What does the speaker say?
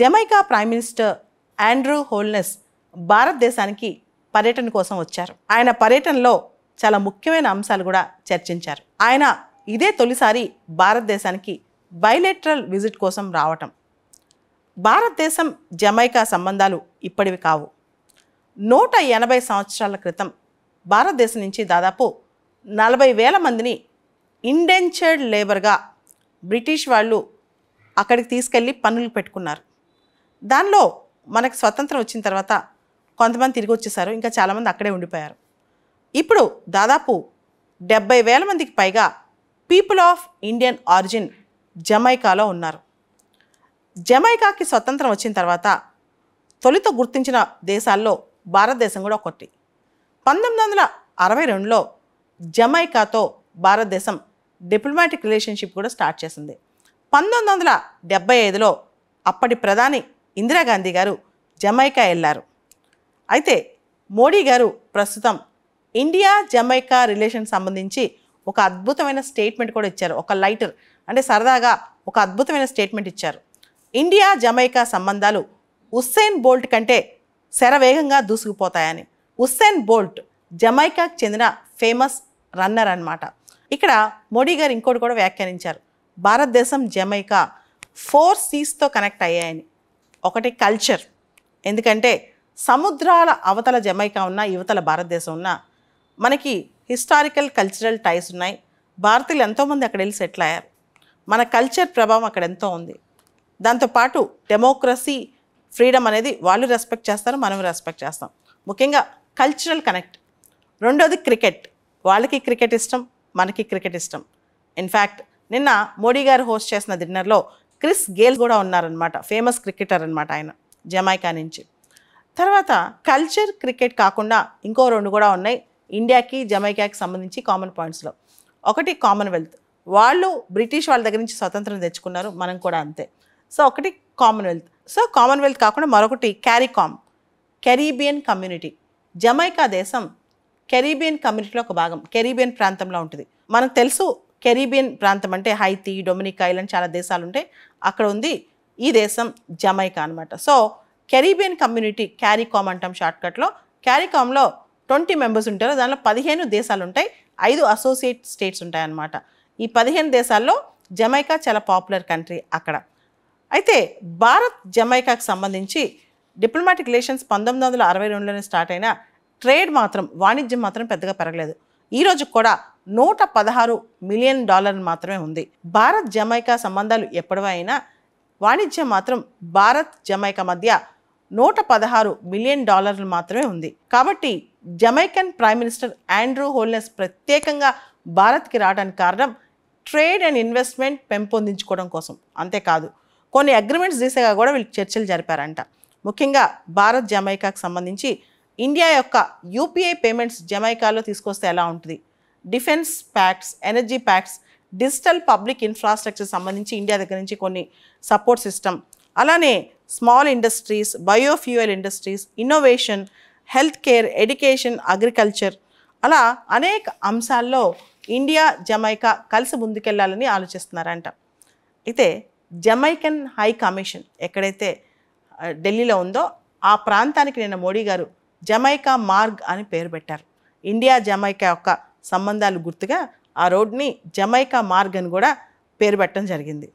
Jamaica prime minister Andrew Holness భారతదేశానికి పర్యటన కోసం వచ్చారు ఆయన పర్యటనలో చాలా ముఖ్యమైన అంశాలు కూడా చర్చించారు ఆయన ఇదే తొలిసారి భారతదేశానికి బైలెటరల్ విజిట్ కోసం రావటం భారతదేశం జమైకా సంబంధాలు ఇప్పటివి కావు నూట ఎనభై సంవత్సరాల క్రితం భారతదేశం నుంచి దాదాపు నలభై వేల మందిని ఇండెంచర్డ్ లేబర్గా బ్రిటిష్ వాళ్ళు అక్కడికి తీసుకెళ్ళి పనులు పెట్టుకున్నారు దానిలో మనకు స్వతంత్రం వచ్చిన తర్వాత కొంతమంది తిరిగి వచ్చేసారు ఇంకా చాలామంది అక్కడే ఉండిపోయారు ఇప్పుడు దాదాపు డెబ్బై వేల మందికి పైగా పీపుల్ ఆఫ్ ఇండియన్ ఆరిజిన్ జమైకాలో ఉన్నారు జమైకాకి స్వతంత్రం వచ్చిన తర్వాత తొలిత గుర్తించిన దేశాల్లో భారతదేశం కూడా ఒకటి పంతొమ్మిది వందల అరవై రెండులో జమైకాతో భారతదేశం డిప్లొమాటిక్ రిలేషన్షిప్ కూడా స్టార్ట్ చేసింది పంతొమ్మిది వందల డెబ్బై ఐదులో అప్పటి ప్రధాని ఇందిరాగాంధీ గారు జమైకా వెళ్ళారు అయితే మోడీ గారు ప్రస్తుతం ఇండియా జమైకా రిలేషన్ సంబంధించి ఒక అద్భుతమైన స్టేట్మెంట్ కూడా ఇచ్చారు ఒక లైటర్ అంటే సరదాగా ఒక అద్భుతమైన స్టేట్మెంట్ ఇచ్చారు ఇండియా జమైకా సంబంధాలు ఉస్సేన్ బోల్ట్ కంటే శరవేగంగా దూసుకుపోతాయని ఉస్సేన్ బోల్ట్ జమైకాకు చెందిన ఫేమస్ రన్నర్ అనమాట ఇక్కడ మోడీ గారు ఇంకోటి కూడా వ్యాఖ్యానించారు భారతదేశం జమైకా ఫోర్ సీస్తో కనెక్ట్ అయ్యాయని ఒకటి కల్చర్ ఎందుకంటే సముద్రాల అవతల జమైకా ఉన్న యువతల భారతదేశం ఉన్న మనకి హిస్టారికల్ కల్చరల్ టైస్ ఉన్నాయి భారతీయులు ఎంతోమంది అక్కడ వెళ్ళి సెటిల్ అయ్యారు మన కల్చర్ ప్రభావం అక్కడ ఎంతో ఉంది దాంతోపాటు డెమోక్రసీ ఫ్రీడమ్ అనేది వాళ్ళు రెస్పెక్ట్ చేస్తారు మనం రెస్పెక్ట్ చేస్తాం ముఖ్యంగా కల్చరల్ కనెక్ట్ రెండోది క్రికెట్ వాళ్ళకి క్రికెట్ ఇష్టం మనకి క్రికెట్ ఇష్టం ఇన్ఫ్యాక్ట్ నిన్న మోడీ గారు హోస్ట్ చేసిన డిన్నర్లో క్రిస్ గేల్ కూడా ఉన్నారనమాట ఫేమస్ క్రికెటర్ అనమాట ఆయన జమైకా నుంచి తర్వాత కల్చర్ క్రికెట్ కాకుండా ఇంకో రెండు కూడా ఉన్నాయి ఇండియాకి జమైకాకి సంబంధించి కామన్ పాయింట్స్లో ఒకటి కామన్వెల్త్ వాళ్ళు బ్రిటిష్ వాళ్ళ దగ్గర నుంచి స్వతంత్రం తెచ్చుకున్నారు మనం కూడా అంతే సో ఒకటి కామన్వెల్త్ సో కామన్వెల్త్ కాకుండా మరొకటి క్యారీకామ్ కెరీబియన్ కమ్యూనిటీ జమైకా దేశం కెరీబియన్ కమ్యూనిటీలో ఒక భాగం కెరీబియన్ ప్రాంతంలో ఉంటుంది మనకు తెలుసు కెరీబియన్ ప్రాంతం అంటే హైతీ డొమినికా ఇలాంటి చాలా దేశాలు ఉంటాయి అక్కడ ఉంది ఈ దేశం జమైకా అనమాట సో కెరీబియన్ కమ్యూనిటీ క్యారీకామ్ అంటాం షార్ట్కట్లో క్యారీకామ్లో ట్వంటీ మెంబర్స్ ఉంటారు దానిలో పదిహేను దేశాలు ఉంటాయి ఐదు అసోసియేట్ స్టేట్స్ ఉంటాయి అన్నమాట ఈ పదిహేను దేశాల్లో జమైకా చాలా పాపులర్ కంట్రీ అక్కడ అయితే భారత్ జమైకాకు సంబంధించి డిప్లొమాటిక్ రిలేషన్స్ పంతొమ్మిది వందల అరవై రెండులోనే స్టార్ట్ అయిన ట్రేడ్ మాత్రం వాణిజ్యం మాత్రం పెద్దగా పెరగలేదు ఈ రోజు కూడా నూట పదహారు మిలియన్ డాలర్లు మాత్రమే ఉంది భారత్ జమైకా సంబంధాలు ఎప్పటివైనా వాణిజ్యం మాత్రం భారత్ జమైకా మధ్య నూట పదహారు మిలియన్ డాలర్లు మాత్రమే ఉంది కాబట్టి Jamaican prime minister Andrew Holness ప్రత్యేకంగా భారత్కి రావడానికి కారణం ట్రేడ్ అండ్ ఇన్వెస్ట్మెంట్ పెంపొందించుకోవడం కోసం అంతేకాదు కొన్ని అగ్రిమెంట్స్ దిశగా కూడా వీళ్ళు చర్చలు జరిపారంట ముఖ్యంగా భారత్ జమైకాకు సంబంధించి ఇండియా యొక్క యూపీఐ పేమెంట్స్ జమైకాలో తీసుకొస్తే ఎలా ఉంటుంది defence pacts energy pacts digital public infrastructure సంబంధించి ఇండియా దగ్గర నుంచి కొన్ని సపోర్ట్ సిస్టమ్ అలానే small industries biofuel industries innovation health care education agriculture అలా అనేక అంశాల్లో ఇండియా జమైకా కలిసి ముందుకెళ్లాలని ఆలోచిస్తున్నారంట అయితే జమైకన్ హై కమిషన్ ఎక్కడైతే ఢిల్లీలో ఉందో ఆ ప్రాంతానికి నిన్న మోడీ గారు జమైకా మార్గ్ అని పేరు పెట్టారు ఇండియా జమైకా యొక్క సంబంధాలు గుర్తుగా ఆ రోడ్ని జమైకా మార్గ్ అని కూడా పేరు పెట్టడం జరిగింది